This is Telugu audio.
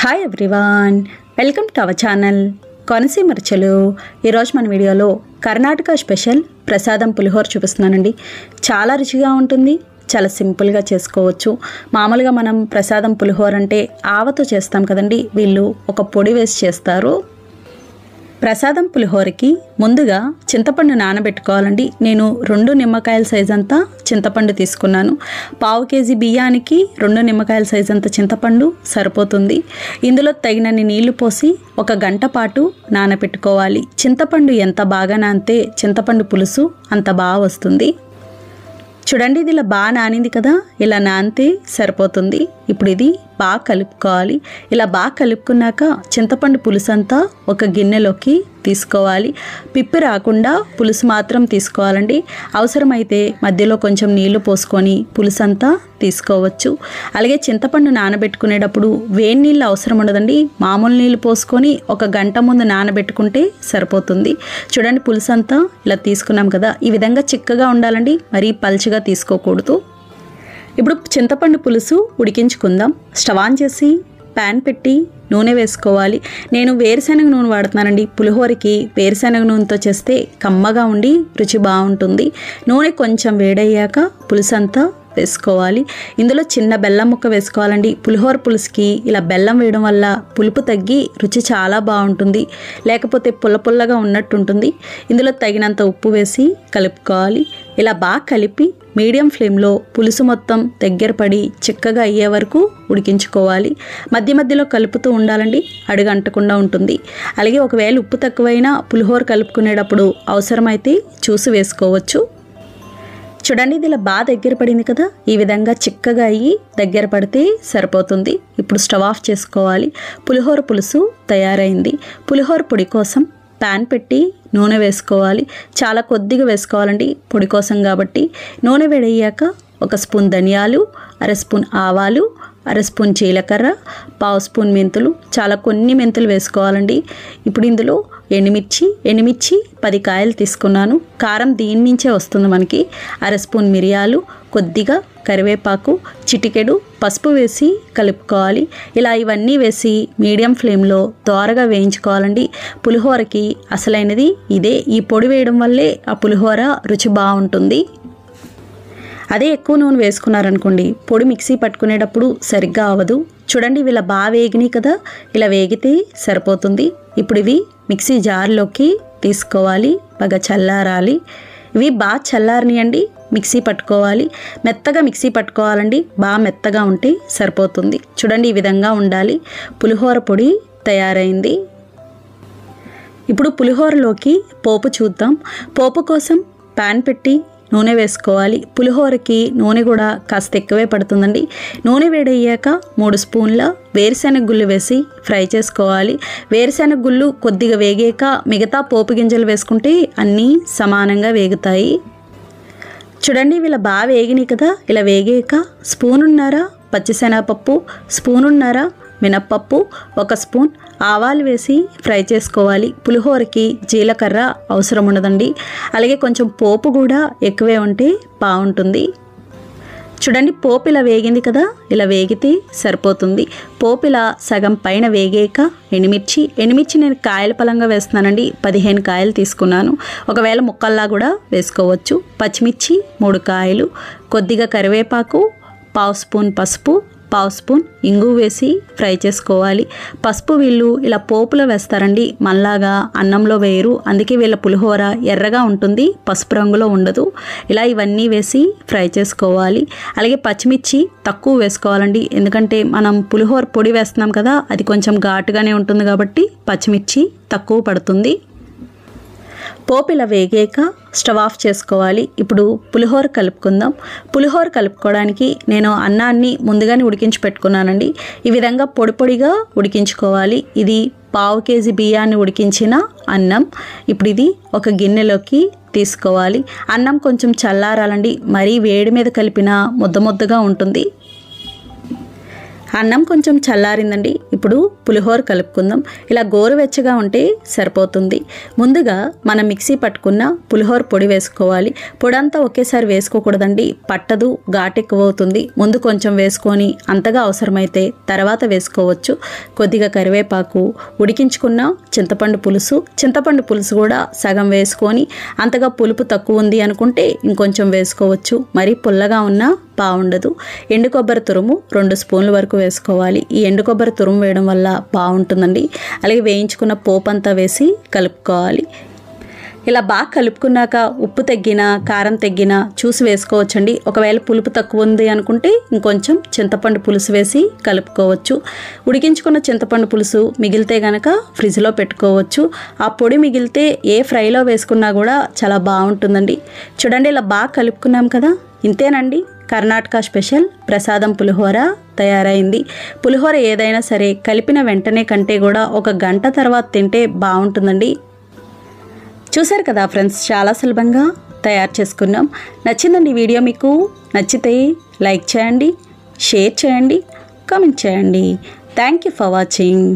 hi everyone welcome to our channel Konaseema రుచులు ఈరోజు మన వీడియోలో కర్ణాటక స్పెషల్ ప్రసాదం పులిహోర చూపిస్తున్నానండి చాలా రుచిగా ఉంటుంది చాలా సింపుల్గా చేసుకోవచ్చు మామూలుగా మనం ప్రసాదం పులిహోర అంటే ఆవతో చేస్తాం కదండి వీళ్ళు ఒక పొడి వేసి చేస్తారు ప్రసాదం పులిహోరకి ముందుగా చింతపండు నానబెట్టుకోవాలండి నేను రెండు నిమ్మకాయల సైజ్ అంతా చింతపండు తీసుకున్నాను పావు కేజీ బియ్యానికి రెండు నిమ్మకాయల సైజ్ అంత చింతపండు సరిపోతుంది ఇందులో తగినన్ని నీళ్లు పోసి ఒక గంట పాటు నానబెట్టుకోవాలి చింతపండు ఎంత బాగా నానితే చింతపండు పులుసు అంత బాగా వస్తుంది చూడండి ఇది ఇలా బాగా నానింది కదా ఇలా నానితే సరిపోతుంది ఇప్పుడు ఇది బాగా కలుపుకోవాలి ఇలా బాగా కలుపుకున్నాక చింతపండు పులుసు అంతా ఒక గిన్నెలోకి తీసుకోవాలి పిప్పి రాకుండా పులుసు మాత్రం తీసుకోవాలండి అవసరమైతే మధ్యలో కొంచెం నీళ్లు పోసుకొని పులుసు అంతా తీసుకోవచ్చు అలాగే చింతపండు నానబెట్టుకునేటప్పుడు వేడి నీళ్ళు అవసరం ఉండదండి మామూలు నీళ్ళు పోసుకొని ఒక గంట ముందు నానబెట్టుకుంటే సరిపోతుంది చూడండి పులుసు అంతా ఇలా తీసుకున్నాం కదా ఈ విధంగా చిక్కగా ఉండాలండి మరీ పల్చగా తీసుకోకూడదు ఇప్పుడు చింతపండు పులుసు ఉడికించుకుందాం స్టవ్ ఆన్ చేసి ప్యాన్ పెట్టి నూనె వేసుకోవాలి నేను వేరుశనగ నూనె వాడుతున్నానండి పులిహోరకి వేరుశనగ నూనెతో చేస్తే కమ్మగా ఉండి రుచి బాగుంటుంది నూనె కొంచెం వేడయ్యాక పులుసు అంతా వేసుకోవాలి ఇందులో చిన్న బెల్లం ముక్క వేసుకోవాలండి పులిహోర పులుసుకి ఇలా బెల్లం వేయడం వల్ల పులుపు తగ్గి రుచి చాలా బాగుంటుంది లేకపోతే పుల్ల పుల్లగా ఉన్నట్టు ఉంటుంది ఇందులో తగినంత ఉప్పు వేసి కలుపుకోవాలి ఇలా బాగా కలిపి మీడియం ఫ్లేమ్లో పులుసు మొత్తం దగ్గర పడి చిక్కగా అయ్యే వరకు ఉడికించుకోవాలి మధ్య మధ్యలో కలుపుతూ ఉండాలండి అడుగు అంటకుండా ఉంటుంది అలాగే ఒకవేళ ఉప్పు తక్కువైనా పులిహోర కలుపుకునేటప్పుడు అవసరమైతే చూసి వేసుకోవచ్చు చూడండి ఇది ఇలా బాగా దగ్గర పడింది కదా ఈ విధంగా చిక్కగా అయ్యి దగ్గర పడితే సరిపోతుంది ఇప్పుడు స్టవ్ ఆఫ్ చేసుకోవాలి పులిహోర పులుసు తయారైంది పులిహోర పొడి కోసం ప్యాన్ పెట్టి నూనె వేసుకోవాలి చాలా కొద్దిగా వేసుకోవాలండి పొడి కోసం కాబట్టి నూనె వేడయ్యాక ఒక స్పూన్ ధనియాలు అర స్పూన్ ఆవాలు అర స్పూన్ జీలకర్ర పావు స్పూన్ మెంతులు చాలా కొన్ని మెంతులు వేసుకోవాలండి ఇప్పుడు ఇందులో ఎండుమిర్చి ఎండుమిర్చి పది కాయలు తీసుకున్నాను కారం దీని నుంచే వస్తుంది మనకి అర స్పూన్ మిరియాలు కొద్దిగా కరివేపాకు చిటికెడు పసుపు వేసి కలుపుకోవాలి ఇలా ఇవన్నీ వేసి మీడియం ఫ్లేమ్లో త్వరగా వేయించుకోవాలండి పులిహోరకి అసలైనది ఇదే ఈ పొడి వేయడం వల్లే ఆ పులిహోర రుచి బాగుంటుంది అదే ఎక్కువ నూనె వేసుకున్నారనుకోండి పొడి మిక్సీ పట్టుకునేటప్పుడు సరిగ్గా అవ్వదు చూడండి వీళ్ళ బాగా వేగినాయి కదా ఇలా వేగితే సరిపోతుంది ఇప్పుడు ఇవి మిక్సీ జార్లోకి తీసుకోవాలి బాగా చల్లారాలి ఇవి బాగా చల్లారనియండి మిక్సీ పట్టుకోవాలి మెత్తగా మిక్సీ పట్టుకోవాలండి బాగా మెత్తగా ఉంటే సరిపోతుంది చూడండి ఈ విధంగా ఉండాలి పులిహోర పొడి తయారైంది ఇప్పుడు పులిహోరలోకి పోపు చూద్దాం పోపు కోసం ప్యాన్ పెట్టి నూనె వేసుకోవాలి పులిహోరకి నూనె కూడా కాస్త ఎక్కువే పడుతుందండి నూనె వేడయ్యాక మూడు స్పూన్ల వేరుశెనగ గుళ్ళు వేసి ఫ్రై చేసుకోవాలి వేరుశెనగ గుళ్ళు కొద్దిగా వేగాక మిగతా పోపు గింజలు వేసుకుంటే అన్నీ సమానంగా వేగుతాయి చూడండి వీళ్ళ బాగా వేగినాయి కదా ఇలా వేగాక స్పూన్ ఉన్నారా పచ్చిశనగపప్పు స్పూన్ ఉన్నారా మినప్పప్పు ఒక స్పూన్ ఆవాలు వేసి ఫ్రై చేసుకోవాలి పులిహోరకి జీలకర్ర అవసరం ఉండదండి అలాగే కొంచెం పోపు కూడా ఎక్కువే ఉంటే బాగుంటుంది చూడండి పోపు ఇలా వేగింది కదా ఇలా వేగితే సరిపోతుంది పోపు ఇలా సగం పైన వేగాక ఎండుమిర్చి ఎనిమిర్చి నేను కాయల పలంగా వేస్తున్నానండి పదిహేను కాయలు తీసుకున్నాను ఒకవేళ ముక్కల్లా కూడా వేసుకోవచ్చు పచ్చిమిర్చి మూడు కాయలు కొద్దిగా కరివేపాకు పావు స్పూన్ పసుపు పావు స్పూన్ ఇంగు వేసి ఫ్రై చేసుకోవాలి పసుపు వీళ్ళు ఇలా పోపులో వేస్తారండి మళ్ళాగా అన్నంలో వేయరు అందుకే వీళ్ళ పులిహోర ఎర్రగా ఉంటుంది పసుపు రంగులో ఉండదు ఇలా ఇవన్నీ వేసి ఫ్రై చేసుకోవాలి అలాగే పచ్చిమిర్చి తక్కువ వేసుకోవాలండి ఎందుకంటే మనం పులిహోర పొడి వేస్తున్నాం కదా అది కొంచెం ఘాటుగానే ఉంటుంది కాబట్టి పచ్చిమిర్చి తక్కువ పడుతుంది పోపిల వేగాక స్టవ్ ఆఫ్ చేసుకోవాలి ఇప్పుడు పులిహోర కలుపుకుందాం పులిహోర కలుపుకోవడానికి నేను అన్నాన్ని ముందుగానే ఉడికించి పెట్టుకున్నానండి ఈ విధంగా పొడి పొడిగా ఉడికించుకోవాలి ఇది పావు కేజీ బియ్యాన్ని ఉడికించిన అన్నం ఇప్పుడు ఇది ఒక గిన్నెలోకి తీసుకోవాలి అన్నం కొంచెం చల్లారాలండి మరీ వేడి మీద కలిపిన ముద్ద ముద్దగా ఉంటుంది అన్నం కొంచెం చల్లారిందండి ఇప్పుడు పులిహోర కలుపుకుందాం ఇలా గోరువెచ్చగా ఉంటే సరిపోతుంది ముందుగా మనం మిక్సీ పట్టుకున్న పులిహోర పొడి వేసుకోవాలి పొడి అంతా ఒకేసారి వేసుకోకూడదండి పట్టదు ఎక్కువ అవుతుంది ముందు కొంచెం వేసుకొని అంతగా అవసరమైతే తర్వాత వేసుకోవచ్చు కొద్దిగా కరివేపాకు ఉడికించుకున్న చింతపండు పులుసు చింతపండు పులుసు కూడా సగం వేసుకొని అంతగా పులుపు తక్కువ ఉంది అనుకుంటే ఇంకొంచెం వేసుకోవచ్చు మరి పుల్లగా ఉన్న బాగుండదు ఎండు కొబ్బరి తురుము రెండు స్పూన్ల వరకు వేసుకోవాలి ఈ ఎండు కొబ్బరి తురుము వేయడం వల్ల బాగుంటుందండి అలాగే వేయించుకున్న పోపు అంతా వేసి కలుపుకోవాలి ఇలా బాగా కలుపుకున్నాక ఉప్పు తగ్గినా కారం తగ్గినా చూసి వేసుకోవచ్చండి ఒకవేళ పులుపు తక్కువ ఉంది అనుకుంటే ఇంకొంచెం చింతపండు పులుసు వేసి కలుపుకోవచ్చు ఉడికించుకున్న చింతపండు పులుసు మిగిలితే గనక ఫ్రిడ్జ్లో పెట్టుకోవచ్చు ఆ పొడి మిగిలితే ఏ ఫ్రైలో వేసుకున్నా కూడా చాలా బాగుంటుందండి చూడండి ఇలా బాగా కలుపుకున్నాం కదా ఇంతేనండి కర్ణాటక స్పెషల్ ప్రసాదం పులిహోర తయారైంది పులిహోర ఏదైనా సరే కలిపిన వెంటనే కంటే కూడా ఒక గంట తర్వాత తింటే బాగుంటుందండి చూశారు కదా ఫ్రెండ్స్ చాలా సులభంగా తయారు చేసుకున్నాం నచ్చిందండి వీడియో మీకు నచ్చితే లైక్ చేయండి షేర్ చేయండి కామెంట్ చేయండి థ్యాంక్ యూ ఫర్ వాచింగ్